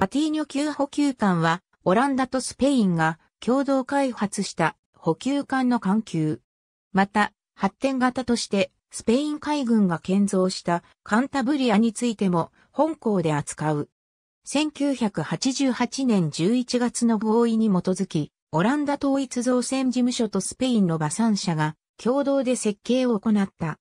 パティーニョ級補給艦は、オランダとスペインが共同開発した補給艦の艦級。また、発展型として、スペイン海軍が建造したカンタブリアについても本校で扱う。1988年11月の合意に基づき、オランダ統一造船事務所とスペインの馬産社が共同で設計を行った。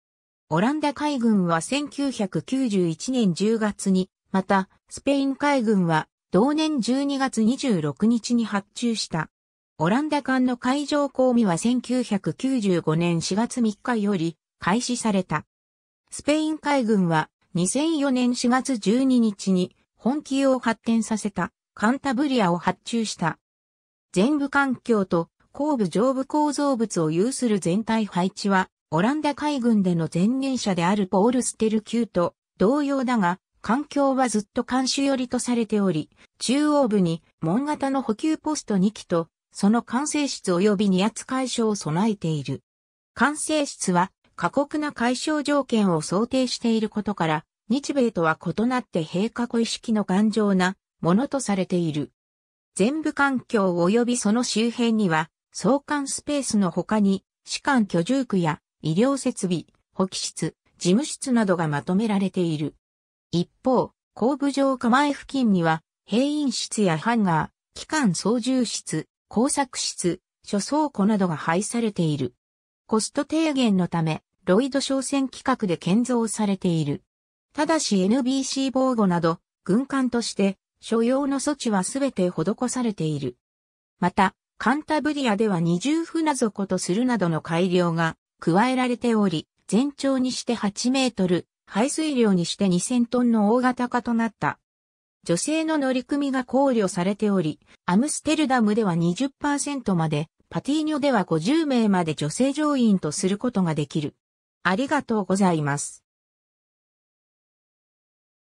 オランダ海軍は1991年10月にまた、スペイン海軍は同年12月26日に発注した。オランダ艦の海上公務は1995年4月3日より開始された。スペイン海軍は2004年4月12日に本気を発展させたカンタブリアを発注した。全部環境と後部上部構造物を有する全体配置はオランダ海軍での前任者であるポール・ステル級と同様だが、環境はずっと監視寄りとされており、中央部に門型の補給ポスト2機と、その管制室及び2圧解消を備えている。管制室は過酷な解消条件を想定していることから、日米とは異なって閉囲意識の頑丈なものとされている。全部環境及びその周辺には、相関スペースの他に、士官居住区や医療設備、保機室、事務室などがまとめられている。一方、後部上構え付近には、兵員室やハンガー、機関操縦室、工作室、諸倉庫などが配されている。コスト低減のため、ロイド商船規格で建造されている。ただし NBC 防護など、軍艦として、所要の措置はすべて施されている。また、カンタブリアでは二重船底とするなどの改良が加えられており、全長にして8メートル、排水量にして2000トンの大型化となった。女性の乗り組みが考慮されており、アムステルダムでは20%まで、パティーニョでは50名まで女性乗員とすることができる。ありがとうございます。